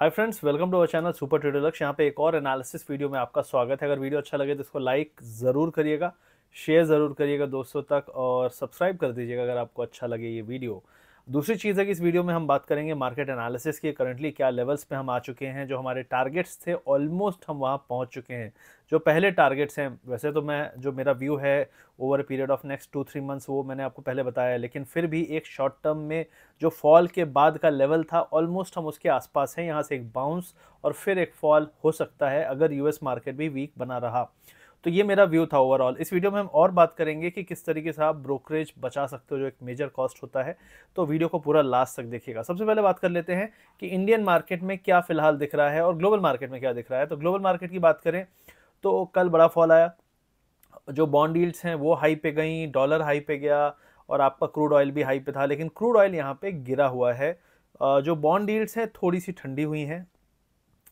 Hi friends welcome to our channel super trader Lakshya यहाँ पे एक और एनालिसिस वीडियो में आपका स्वागत है अगर वीडियो अच्छा लगे तो इसको लाइक ज़रूर करिएगा शेयर ज़रूर करिएगा दोस्तों तक और सब्सक्राइब कर दीजिएगा अगर आपको अच्छा लगे ये वीडियो दूसरी चीज़ है कि इस वीडियो में हम बात करेंगे मार्केट एनालिसिस की करंटली क्या लेवल्स पे हम आ चुके हैं जो हमारे टारगेट्स थे ऑलमोस्ट हम वहाँ पहुँच चुके हैं जो पहले टारगेट्स हैं वैसे तो मैं जो मेरा व्यू है over period of next two three months वो मैंने आपको पहले बताया है लेकिन फिर भी एक शॉर्ट टर्म में जो फॉल के बाद का लेवल था ऑलमोस्ट हम उसके आसपास हैं यहाँ से एक बाउंस और फिर एक फॉल हो सकता है अगर यूएस मार्केट भी वीक बना रहा तो ये मेरा व्यू था ओवरऑल इस वीडियो में हम और बात करेंगे कि किस तरीके से आप ब्रोकरेज बचा सकते हो जो एक मेजर कॉस्ट होता है तो वीडियो को पूरा लास्ट तक देखिएगा सबसे पहले बात कर लेते हैं कि इंडियन मार्केट में क्या फिलहाल दिख रहा है और ग्लोबल मार्केट में क्या दिख रहा है तो ग्लोबल मार्केट की बात करें तो कल बड़ा फॉल आया जो बॉन्ड डील्स हैं वो हाई पे गई डॉलर हाई पे गया और आपका क्रूड ऑयल भी हाई पे था लेकिन क्रूड ऑयल यहाँ पे गिरा हुआ है जो बॉन्ड डील्स हैं थोड़ी सी ठंडी हुई हैं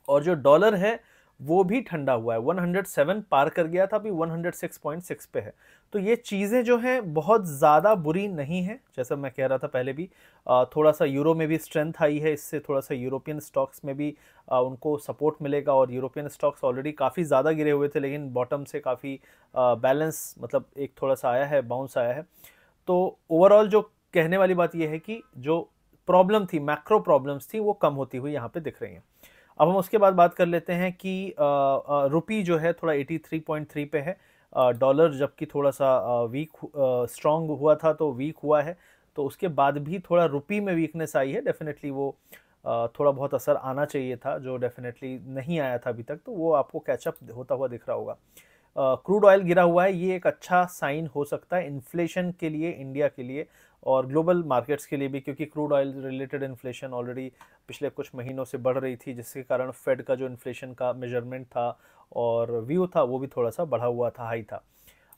और जो डॉलर है वो भी ठंडा हुआ है 107 पार कर गया था अभी 106.6 पे है तो ये चीज़ें जो हैं बहुत ज़्यादा बुरी नहीं है जैसा मैं कह रहा था पहले भी थोड़ा सा यूरो में भी स्ट्रेंथ आई है इससे थोड़ा सा यूरोपियन स्टॉक्स में भी उनको सपोर्ट मिलेगा और यूरोपियन स्टॉक्स ऑलरेडी काफ़ी ज़्यादा गिरे हुए थे लेकिन बॉटम से काफ़ी बैलेंस मतलब एक थोड़ा सा आया है बाउंस आया है तो ओवरऑल जो कहने वाली बात यह है कि जो प्रॉब्लम थी मैक्रो प्रॉब्लम्स थी वो कम होती हुई यहाँ पर दिख रही हैं अब हम उसके बाद बात कर लेते हैं कि रुपी जो है थोड़ा 83.3 पे है डॉलर जबकि थोड़ा सा वीक स्ट्रांग हुआ था तो वीक हुआ है तो उसके बाद भी थोड़ा रुपी में वीकनेस आई है डेफिनेटली वो थोड़ा बहुत असर आना चाहिए था जो डेफिनेटली नहीं आया था अभी तक तो वो आपको कैचअप होता हुआ दिख रहा होगा क्रूड ऑयल गिरा हुआ है ये एक अच्छा साइन हो सकता है इन्फ्लेशन के लिए इंडिया के लिए और ग्लोबल मार्केट्स के लिए भी क्योंकि crude oil related inflation already पिछले कुछ महीनों से बढ़ रही थी जिसके कारण फेड का जो इन्फ्लेशन का मेजरमेंट था और व्यू था वो भी थोड़ा सा बढ़ा हुआ था हाई था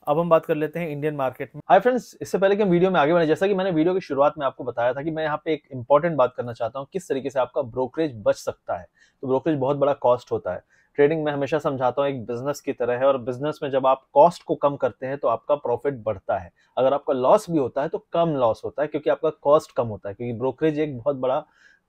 अब हम बात कर लेते हैं इंडियन मार्केट में हाय फ्रेंड्स इससे पहले कि हम वीडियो में आगे बढ़े जैसा कि मैंने वीडियो की शुरुआत में आपको बताया था कि मैं यहाँ पे एक इंपॉर्टेंट बात करना चाहता हूँ किस तरीके से आपका ब्रोकरेज बच सकता है तो ब्रोकरेज बहुत बड़ा कॉस्ट होता है ट्रेडिंग में हमेशा समझाता हूँ एक बिजनेस की तरह है और बिजनेस में जब आप कॉस्ट को कम करते हैं तो आपका प्रॉफिट बढ़ता है अगर आपका लॉस भी होता है तो कम लॉस होता है क्योंकि आपका कॉस्ट कम होता है क्योंकि ब्रोकरेज एक बहुत बड़ा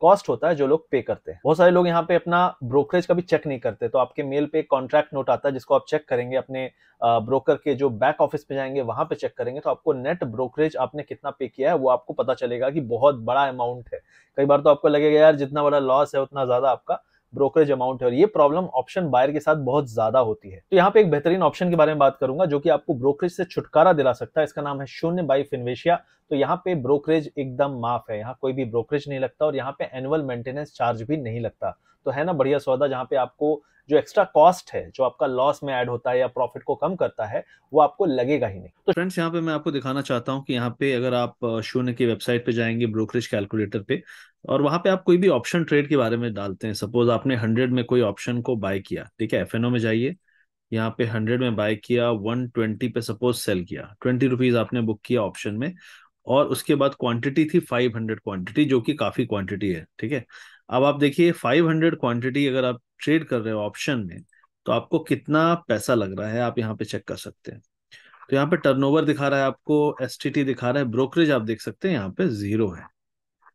कॉस्ट होता है जो लोग पे करते हैं बहुत सारे लोग यहाँ पे अपना ब्रोकरेज का भी चेक नहीं करते तो आपके मेल पे कॉन्ट्रैक्ट नोट आता है जिसको आप चेक करेंगे अपने ब्रोकर के जो बैक ऑफिस पे जाएंगे वहां पे चेक करेंगे तो आपको नेट ब्रोकरेज आपने कितना पे किया है वो आपको पता चलेगा कि बहुत बड़ा अमाउंट है कई बार तो आपको लगेगा यार जितना बड़ा लॉस है उतना ज्यादा आपका ब्रोकरेज अमाउंट है और ये प्रॉब्लम ऑप्शन बायर के साथ बहुत ज्यादा होती है तो यहाँ पे एक बेहतरीन ऑप्शन के बारे में बात करूंगा जो कि आपको ब्रोकरेज से छुटकारा दिला सकता है इसका नाम है शून्य बाई फिनवेशिया तो यहाँ पे ब्रोकरेज एकदम माफ है यहाँ कोई भी ब्रोकरेज नहीं लगता और यहाँ पे एनुअल मेंटेनेंस चार्ज भी नहीं लगता तो है ना बढ़िया सौदा जहाँ पे आपको जो एक्स्ट्रा कॉस्ट है जो आपका लॉस में ऐड होता है या प्रॉफिट को कम करता है वो आपको लगेगा ही नहीं तो फ्रेंड्स यहाँ पे मैं आपको दिखाना चाहता हूँ कि यहाँ पे अगर आप शून्य की वेबसाइट पे जाएंगे ब्रोकरेज कैलकुलेटर पे और वहां पे आप कोई भी ऑप्शन ट्रेड के बारे में डालते हैं सपोज आपने हंड्रेड में कोई ऑप्शन को बाय किया ठीक है एफ में जाइए यहाँ पे हंड्रेड में बाय किया वन ट्वेंटी पे सपोज सेल किया ट्वेंटी रुपीज आपने बुक किया ऑप्शन में और उसके बाद क्वांटिटी थी 500 क्वांटिटी जो कि काफी क्वांटिटी है ठीक है अब आप देखिए 500 क्वांटिटी अगर आप ट्रेड कर रहे हो ऑप्शन में तो आपको कितना पैसा लग रहा है आप यहाँ पे चेक कर सकते हैं तो यहाँ पे टर्नओवर दिखा रहा है आपको एस दिखा रहा है ब्रोकरेज आप देख सकते हैं यहाँ पे जीरो है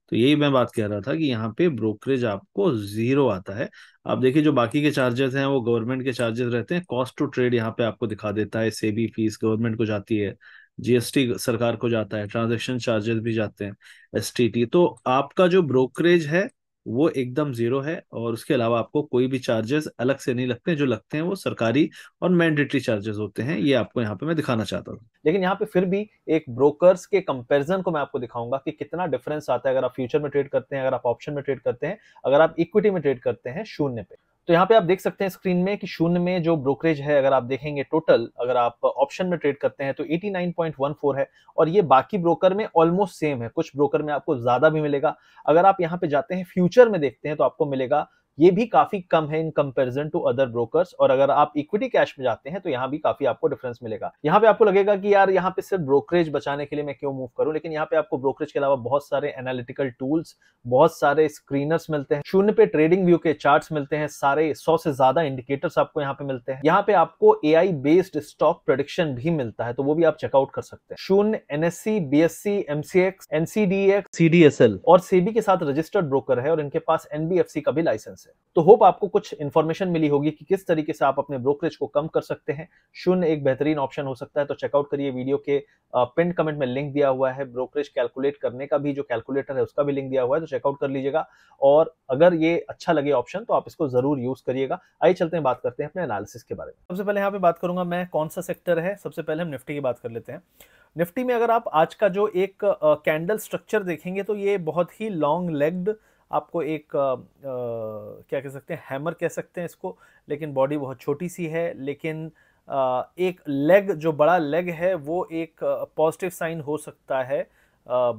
तो यही मैं बात कह रहा था कि यहाँ पे ब्रोकरेज आपको जीरो आता है आप देखिए जो बाकी के चार्जेस हैं वो गवर्नमेंट के चार्जेस रहते हैं कॉस्ट टू ट्रेड यहाँ पे आपको दिखा देता है सेबी फीस गवर्नमेंट को जाती है जीएसटी सरकार को जाता है ट्रांजेक्शन चार्जेस भी जाते हैं एस तो आपका जो ब्रोकरेज है वो एकदम जीरो है और उसके अलावा आपको कोई भी चार्जेस अलग से नहीं लगते जो लगते हैं वो सरकारी और मैंडेटरी चार्जेस होते हैं ये आपको यहाँ पे मैं दिखाना चाहता हूँ लेकिन यहाँ पे फिर भी एक ब्रोकर्स के कंपैरिजन को मैं आपको दिखाऊंगा कि कितना डिफरेंस आता है अगर आप फ्यूचर में ट्रेड करते हैं अगर आप ऑप्शन में ट्रेड करते हैं अगर आप इक्विटी में ट्रेड करते हैं शून्य पे तो यहाँ पे आप देख सकते हैं स्क्रीन में कि शून्य में जो ब्रोकरेज है अगर आप देखेंगे टोटल अगर आप ऑप्शन में ट्रेड करते हैं तो 89.14 है और ये बाकी ब्रोकर में ऑलमोस्ट सेम है कुछ ब्रोकर में आपको ज़्यादा भी मिलेगा अगर आप यहाँ पे जाते हैं फ्यूचर में देखते हैं तो आपको मिलेगा ये भी काफी कम है in comparison to other brokers और अगर आप इक्विटी कैश में जाते हैं तो यहाँ भी काफी आपको डिफरेंस मिलेगा यहाँ पे आपको लगेगा कि यार यहाँ पे सिर्फ ब्रोकरेज बचाने के लिए मैं क्यों मूव करूँ लेकिन यहाँ पे आपको ब्रोकरेज के अलावा बहुत सारे एनालिटिकल टूल्स बहुत सारे स्क्रीनर्स मिलते हैं शून्य पे ट्रेडिंग व्यू के चार्ट मिलते हैं सारे सौ से ज्यादा इंडिकेटर्स आपको यहाँ पे मिलते हैं यहाँ पे आपको ए बेस्ड स्टॉक प्रोडिक्शन भी मिलता है तो वो भी आप चेकआउट कर सकते हैं शून्य NSC C MCX NCDEX CDSL और सेबी के साथ रजिस्टर्ड ब्रोकर है और इनके पास एनबीएफसी का भी लाइसेंस से तो होप आपको कुछ इन्फॉर्मेशन मिली होगी कि किस तरीके से आप अपने ब्रोकरेज को कम कर सकते हैं शून्य एक बेहतरीन ऑप्शन हो सकता है तो चेकआउट करिए वीडियो के पिन कमेंट में लिंक दिया हुआ है ब्रोकरेज कैलकुलेट करने का भी जो कैलकुलेटर है उसका भी लिंक दिया हुआ है तो चेकआउट कर लीजिएगा और अगर ये अच्छा लगे ऑप्शन तो आप इसको जरूर यूज करिएगा आइए चलते हैं बात करते हैं अपने एनालिसिस के बारे में सबसे पहले यहाँ पे बात करूंगा मैं कौन सा सेक्टर है सबसे पहले हम निफ्टी की बात कर लेते हैं निफ्टी में अगर आप आज का जो एक कैंडल स्ट्रक्चर देखेंगे तो ये बहुत ही लॉन्ग लेग्ड आपको एक आ, आ, क्या कह सकते हैं हैमर कह सकते हैं इसको लेकिन बॉडी बहुत छोटी सी है लेकिन आ, एक लेग जो बड़ा लेग है वो एक पॉजिटिव साइन हो सकता है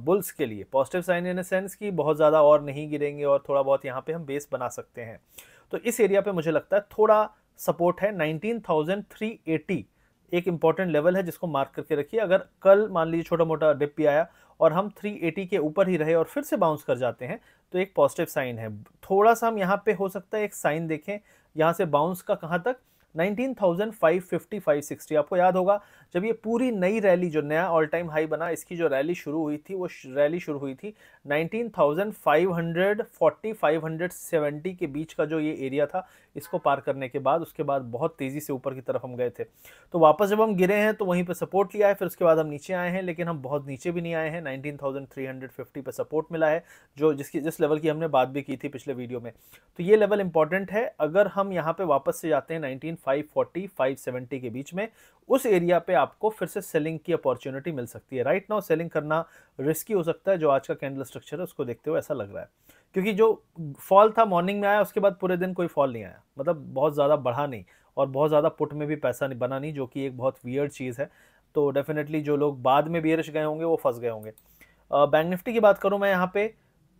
बुल्स के लिए पॉजिटिव साइन इन सेंस कि बहुत ज़्यादा और नहीं गिरेंगे और थोड़ा बहुत यहाँ पे हम बेस बना सकते हैं तो इस एरिया पे मुझे लगता है थोड़ा सपोर्ट है नाइनटीन एक इंपॉर्टेंट लेवल है जिसको मार्क करके रखिए अगर कल मान लीजिए छोटा मोटा डिप भी आया और हम 380 के ऊपर ही रहे और फिर से बाउंस कर जाते हैं तो एक पॉजिटिव साइन है थोड़ा सा हम यहाँ पे हो सकता है एक साइन देखें यहाँ से बाउंस का कहाँ तक 19,550-560 आपको याद होगा जब ये पूरी नई रैली जो नया ऑल टाइम हाई बना इसकी जो रैली शुरू हुई थी वो रैली शुरू हुई थी 19,540-570 के बीच का जो ये एरिया था इसको पार करने के बाद उसके बाद बहुत तेज़ी से ऊपर की तरफ हम गए थे तो वापस जब हम गिरे हैं तो वहीं पर सपोर्ट लिया है फिर उसके बाद हम नीचे आए हैं लेकिन हम बहुत नीचे भी नहीं आए हैं नाइनटीन पर सपोर्ट मिला है जो जिसकी जिस लेवल की हमने बात भी की थी पिछले वीडियो में तो ये लेवल इंपॉर्टेंट है अगर हम यहाँ पर वापस से जाते हैं नाइनटीन 540 570 के बीच में उस एरिया पे आपको फिर से सेलिंग की अपॉर्चुनिटी मिल सकती है राइट नाउ सेलिंग करना रिस्की हो सकता है जो आज का कैंडल स्ट्रक्चर है उसको देखते हुए ऐसा लग रहा है क्योंकि जो फॉल था मॉर्निंग में आया उसके बाद पूरे दिन कोई फॉल नहीं आया मतलब बहुत ज़्यादा बढ़ा नहीं और बहुत ज़्यादा पुट में भी पैसा नहीं बना नहीं जो कि एक बहुत वियर चीज़ है तो डेफिनेटली जो लोग बाद में बियरिश गए होंगे वो फंस गए होंगे बैंक निफ्टी की बात करूँ मैं यहाँ पर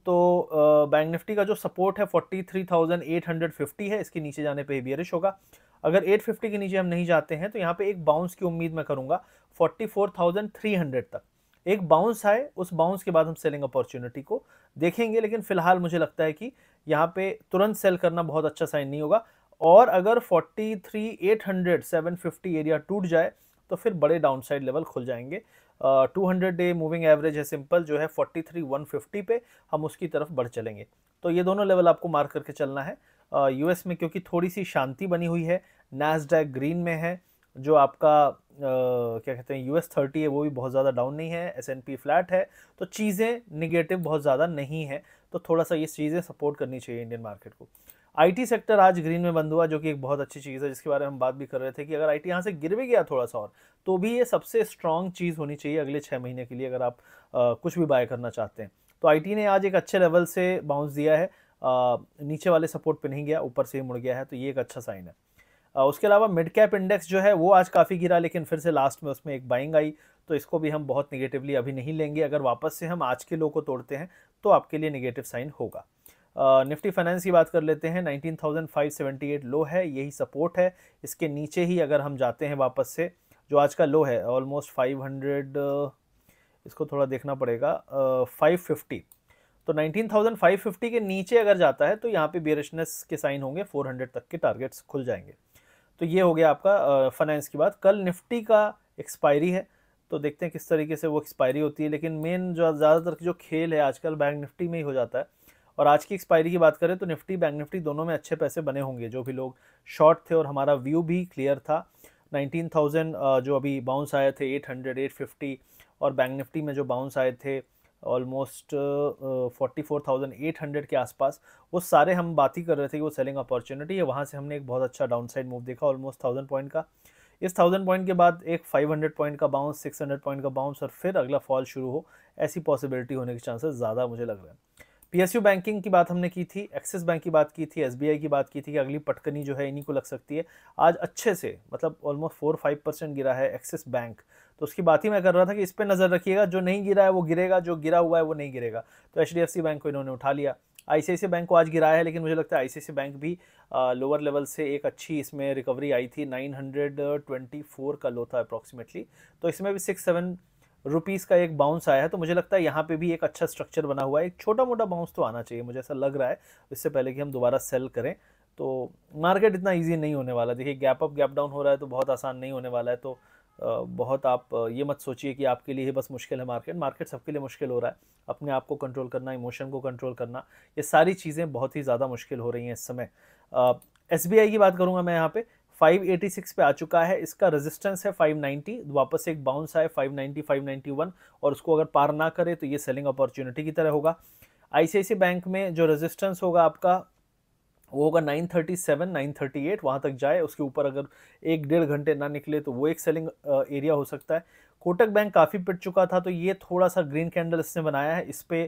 तो बैंक निफ्टी का जो सपोर्ट है 43,850 है इसके नीचे जाने पे बियरिश होगा अगर 850 के नीचे हम नहीं जाते हैं तो यहाँ पे एक बाउंस की उम्मीद मैं करूँगा 44,300 तक एक बाउंस आए उस बाउंस के बाद हम सेलिंग अपॉर्चुनिटी को देखेंगे लेकिन फिलहाल मुझे लगता है कि यहाँ पे तुरंत सेल करना बहुत अच्छा साइन नहीं होगा और अगर 43,800 750 एरिया टूट जाए तो फिर बड़े डाउनसाइड लेवल खुल जाएंगे two hundred day moving average है सिंपल जो है फोर्टी थ्री वन फिफ्टी पे हम उसकी तरफ बढ़ चलेंगे तो ये दोनों लेवल आपको मार्क करके चलना है यूएस में क्योंकि थोड़ी सी शांति बनी हुई है नैसडैक ग्रीन में है जो आपका क्या कहते हैं यूएस थर्टी है वो भी बहुत ज़्यादा डाउन नहीं है एस एन पी फ्लैट है तो चीज़ें निगेटिव बहुत ज़्यादा नहीं है तो थोड़ा सा ये चीज़ें सपोर्ट करनी चाहिए इंडियन मार्केट को आईटी सेक्टर आज ग्रीन में बंद हुआ जो कि एक बहुत अच्छी चीज़ है जिसके बारे में हम बात भी कर रहे थे कि अगर आईटी यहाँ से गिर भी गया थोड़ा सा और तो भी ये सबसे स्ट्रांग चीज़ होनी चाहिए अगले छः महीने के लिए अगर आप आ, कुछ भी बाय करना चाहते हैं तो आईटी ने आज एक अच्छे लेवल से बाउंस दिया है नीचे वाले सपोर्ट पे नहीं गया ऊपर से ही मुड़ गया है तो ये एक अच्छा साइन है उसके अलावा मिड कैप इंडेक्स जो है वो आज काफ़ी गिरा लेकिन फिर से लास्ट में उसमें एक बाइंग आई तो इसको भी हम बहुत निगेटिवली अभी नहीं लेंगे अगर वापस से हम आज के लो को तोड़ते हैं तो आपके लिए निगेटिव साइन होगा निफ्टी फाइनेंस की बात कर लेते हैं 19,578 लो है यही सपोर्ट है इसके नीचे ही अगर हम जाते हैं वापस से जो आज का लो है ऑलमोस्ट 500 इसको थोड़ा देखना पड़ेगा फाइव फिफ्टी तो 19,550 के नीचे अगर जाता है तो यहाँ पे बियरिशनेस के साइन होंगे 400 तक के टारगेट्स खुल जाएंगे तो ये हो गया आपका फाइनेंस की बात कल निफ्टी का एक्सपायरी है तो देखते हैं किस तरीके से वो एक्सपायरी होती है लेकिन मेन जो ज़्यादातर जो खेल है आजकल बैंक निफ्टी में ही हो जाता है और आज की एक्सपायरी की बात करें तो निफ्टी बैंक निफ्टी दोनों में अच्छे पैसे बने होंगे जो भी लोग शॉर्ट थे और हमारा व्यू भी क्लियर था 19,000 जो अभी बाउंस आए थे 800, 850 और बैंक निफ्टी में जो बाउंस आए थे almost forty four thousand eight hundred के आसपास वो सारे हम बात ही कर रहे थे कि वो सेलिंग अपॉर्चुनिटी है वहाँ से हमने एक बहुत अच्छा डाउन साइड मूव देखा ऑलमोस्ट थाउजेंड पॉइंट का इस थाउजेंड पॉइंट के बाद एक फाइव हंड्रेड पॉइंट का बाउंस सिक्स हंड्रेड पॉइंट का बाउंस और फिर अगला फॉल शुरू हो ऐसी पॉसिबिलिटी होने के चांसेस ज़्यादा मुझे लग रहे हैं पीएसयू बैंकिंग की बात हमने की थी एक्सिस बैंक की बात की थी एसबीआई की बात की थी कि अगली पटकनी जो है इन्हीं को लग सकती है आज अच्छे से मतलब ऑलमोस्ट फोर फाइव परसेंट गिरा है एक्सिस बैंक तो उसकी बात ही मैं कर रहा था कि इस पर नज़र रखिएगा जो नहीं गिरा है वो गिरेगा जो गिरा हुआ है वो नहीं गिरेगा तो एच बैंक को इन्होंने उठा लिया आईसीआईसी बैंक को आज गिराया है लेकिन मुझे लगता है आईसीआईसी बैंक भी लोअर लेवल से एक अच्छी इसमें रिकवरी आई थी 924 का लो था अप्रॉक्सीमेटली तो इसमें भी सिक्स सेवन रुपीज़ का एक बाउंस आया है तो मुझे लगता है यहाँ पे भी एक अच्छा स्ट्रक्चर बना हुआ है एक छोटा मोटा बाउंस तो आना चाहिए मुझे ऐसा लग रहा है इससे पहले कि हम दोबारा सेल करें तो मार्केट इतना ईजी नहीं होने वाला देखिए गैप अप गैप डाउन हो रहा है तो बहुत आसान नहीं होने वाला है तो बहुत आप ये मत सोचिए कि आपके लिए ही बस मुश्किल है मार्केट मार्केट सबके लिए मुश्किल हो रहा है अपने आप को कंट्रोल करना इमोशन को कंट्रोल करना ये सारी चीज़ें बहुत ही ज़्यादा मुश्किल हो रही हैं इस समय एस की बात करूँगा मैं यहाँ पे 586 पे आ चुका है इसका रेजिस्टेंस है 590 वापस एक बाउंस आए 590 591 और उसको अगर पार ना करे तो ये सेलिंग अपॉर्चुनिटी की तरह होगा आई बैंक में जो रेजिस्टेंस होगा आपका वो होगा 937, 938 वहाँ तक जाए उसके ऊपर अगर एक डेढ़ घंटे ना निकले तो वो एक सेलिंग एरिया हो सकता है कोटक बैंक काफ़ी पिट चुका था तो ये थोड़ा सा ग्रीन कैंडल इसने बनाया है इस पर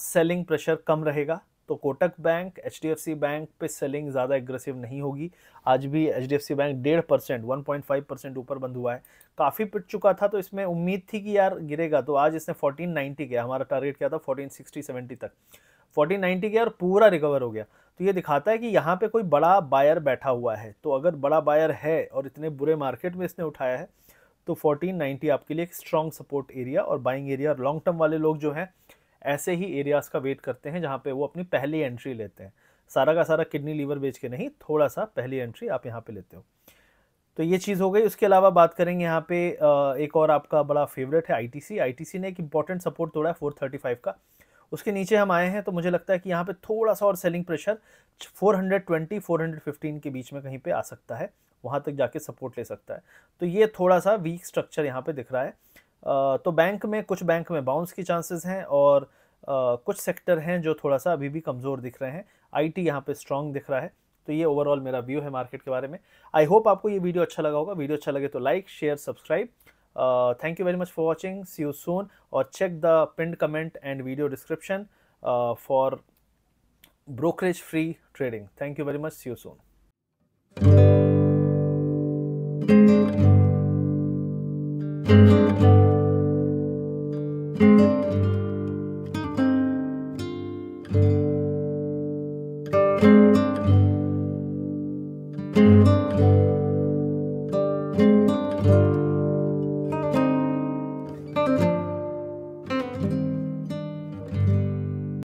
सेलिंग प्रेशर कम रहेगा तो कोटक बैंक एच बैंक पे सेलिंग ज़्यादा एग्रेसिव नहीं होगी आज भी एच बैंक डेढ़ percent one point five percent ऊपर बंद हुआ है काफ़ी पिट चुका था तो इसमें उम्मीद थी कि यार गिरेगा तो आज इसने फोर्टीन नाइन्टी किया हमारा टारगेट क्या था फोर्टीन सिक्सटी सेवेंटी तक फोर्टीन नाइन्टी गया और पूरा रिकवर हो गया तो ये दिखाता है कि यहाँ पे कोई बड़ा बायर बैठा हुआ है तो अगर बड़ा बायर है और इतने बुरे मार्केट में इसने उठाया है तो फोर्टीन नाइन्टी आपके लिए एक स्ट्रॉन्ग सपोर्ट एरिया और बाइंग एरिया और लॉन्ग टर्म वाले लोग जो हैं ऐसे ही एरियाज़ का वेट करते हैं जहाँ पे वो अपनी पहली एंट्री लेते हैं सारा का सारा किडनी लीवर बेच के नहीं थोड़ा सा पहली एंट्री आप यहाँ पर लेते हो तो ये चीज़ हो गई उसके अलावा बात करेंगे यहाँ पे एक और आपका बड़ा फेवरेट है आईटीसी आईटीसी ने एक इंपॉर्टेंट सपोर्ट तोड़ा है फाइव का उसके नीचे हम आए हैं तो मुझे लगता है कि यहाँ पे थोड़ा सा और सेलिंग प्रेशर 420 415 के बीच में कहीं पे आ सकता है वहाँ तक जाके सपोर्ट ले सकता है तो ये थोड़ा सा वीक स्ट्रक्चर यहाँ पे दिख रहा है तो बैंक में कुछ बैंक में बाउंस की चांसेस हैं और कुछ सेक्टर हैं जो थोड़ा सा अभी भी कमज़ोर दिख रहे हैं आई टी यहाँ पर स्ट्रॉन्ग दिख रहा है तो ये ओवरऑल मेरा व्यू है मार्केट के बारे में आई होप आपको ये वीडियो अच्छा लगा होगा वीडियो अच्छा लगे तो like share subscribe Uh, thank you very much for watching. See you soon or check the pinned comment and video description uh, for brokerage free trading. Thank you very much. See you soon. Thank you.